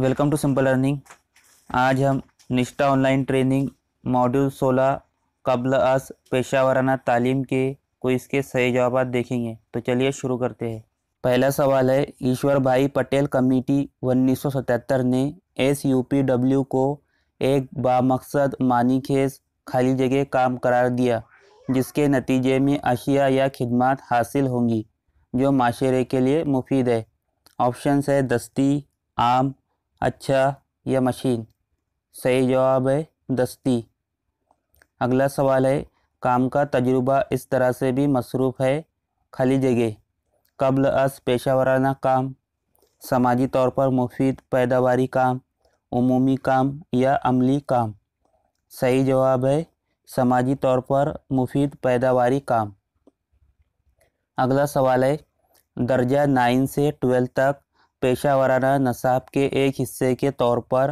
welcome to simple learning आज हम निष्ठा ऑनलाइन ट्रेनिंग मॉड्यूल 16 कबल अस पेशा वराना तालीम के को इसके सही जवाब देखेंगे तो चलिए शुरू करते हैं पहला सवाल है ईश्वर भाई पटेल कमेटी 1977 ने एस यू पी डब्ल्यू को एक बामकसद मानी खेस खाली जगह काम करार दिया जिसके नतीजे में अशिया या खिदमत हासिल होंगी जो माशरे के लिए मुफीद है ऑप्शन है दस्ती आम अच्छा या मशीन सही जवाब है दस्ती अगला सवाल है काम का तजुर्बा इस तरह से भी मसरूफ़ है खाली जगह कबल अस पेशा वाराना काम समाजी तौर पर मुफीद पैदावारी काम अमूमी काम या अमली काम सही जवाब है समाजी तौर पर मुफीद पैदावारी काम अगला सवाल है दर्जा नाइन से ट्वेल्थ तक पेशा वाराना नसाब के एक हिस्से के तौर पर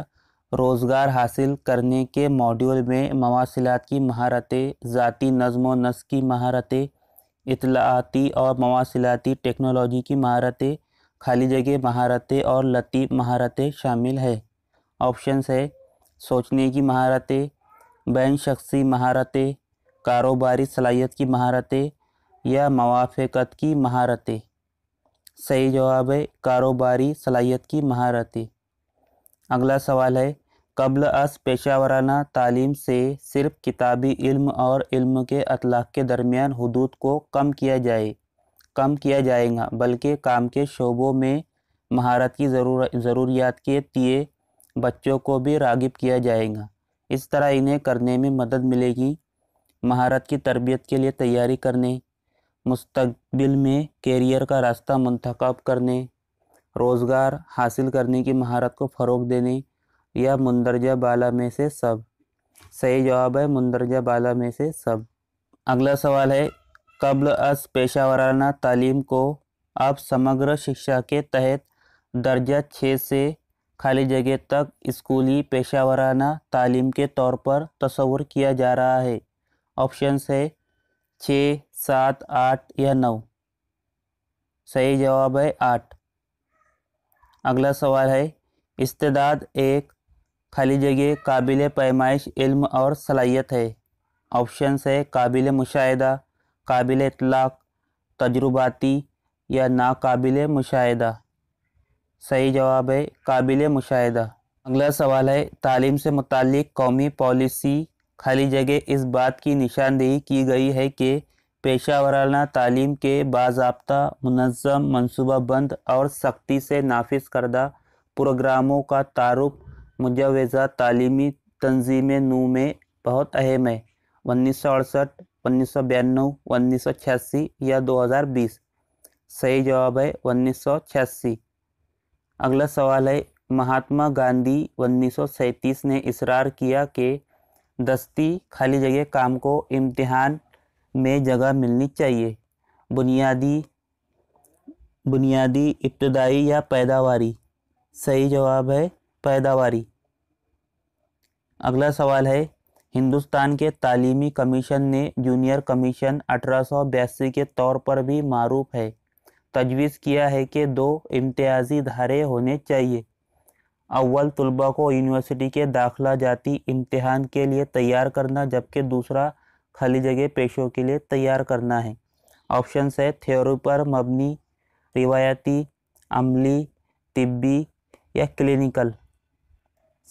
रोज़गार हासिल करने के मॉड्यूल में मवासिलत की महारतें ज़ाती नज़म नस की महारतें इतलाती और मवासिलती टेक्नोलॉजी की महारतें खाली जगह महारतें और लतीफ़ महारतें शामिल है ऑप्शंस है सोचने की महारतें बैन शख्सी महारतें कारोबारी सलाहियत की महारतें या मवाफ़त की महारतें सही जवाब है कारोबारी सलाहियत की महारती अगला सवाल है कबल अस पेशा वराना तालीम से सिर्फ किताबी इल्म और इल्म के अतलाक़ के दरमियान हदूद को कम किया जाए कम किया जाएगा बल्कि काम के शोबों में महारत की ज़रूर ज़रूरियात के दिए बच्चों को भी रागिब किया जाएगा इस तरह इन्हें करने में मदद मिलेगी महारत की तरबियत के लिए तैयारी करने मुस्तबिल में कैरियर का रास्ता मंतखब करने रोज़गार हासिल करने की महारत को फ़रोग देने या मंदरजा बाला में से सब सही जवाब है मंदरजा बाला में से सब अगला सवाल है कबल अस पेशा वाराना तालीम को आप समग्र शिक्षा के तहत दर्जा छः से खाली जगह तक स्कूली पेशा वराना तालीम के तौर पर तस्वर किया जा रहा है ऑप्शन है छः सात आठ या नौ सही जवाब है आठ अगला सवाल है इस्तेदाद एक खाली जगह काबिल पैमाइश इल्म और सलाहियत है ऑप्शन है काबिल मुशाहिदा काबिल इतलाक़ तजुर्बाती या नाकाबिल मुशाहिदा सही जवाब है काबिल मुशाहिदा अगला सवाल है तालीम से मुतल कौमी पॉलिसी खाली जगह इस बात की निशानदेही की गई है कि पेशा वराना तालीम के बाबा मनज़म मनसूबाबंद और सख्ती से नाफिस करदा प्रोग्रामों का तारुफ मुजवज़ा तलीमी तनज़ीम नू में बहुत अहम है उन्नीस सौ अड़सठ उन्नीस सौ बयानवे उन्नीस सौ छियासी या दो हज़ार बीस सही जवाब है उन्नीस सौ छियासी अगला सवाल है महात्मा गांधी उन्नीस सौ सैंतीस ने इसरार किया कि दस्ती खाली जगह काम को इम्तिहान में जगह मिलनी चाहिए बुनियादी बुनियादी इब्तदाई या पैदावारी सही जवाब है पैदावारी अगला सवाल है हिंदुस्तान के तालीमी कमीशन ने जूनियर कमीशन अठारह के तौर पर भी मरूफ है तजवीज़ किया है कि दो इम्तियाजी धारे होने चाहिए अव्वल तलबा को यूनिवर्सिटी के दाखिला जाती इम्तहान के लिए तैयार करना जबकि दूसरा खाली जगह पेशों के लिए तैयार करना है ऑप्शन है थ्योरी पर मबनी रिवायती अमली तिब्बी या क्लिनिकल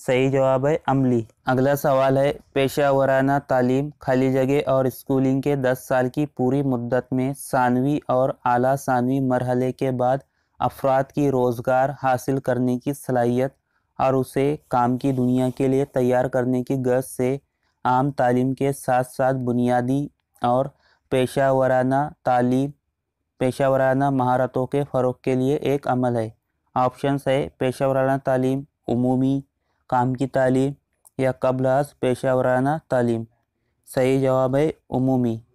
सही जवाब है अमली अगला सवाल है पेशा वराना तालीम खाली जगह और स्कूलिंग के 10 साल की पूरी मुद्दत में सानवी और आला सानवी मरहले के बाद अफराद की रोज़गार हासिल करने की सलाहियत और उसे काम की दुनिया के लिए तैयार करने की गर्ज से आम तालीम के साथ साथ बुनियादी और पेशा वराना तालीम पेशा वराना महारतों के फ़रोग के लिए एक अमल है ऑप्शन है पेशा वराना तालीम उमूमी काम की तालीम या कबलाज पेशा वराना तालीम सही जवाब है उमूमी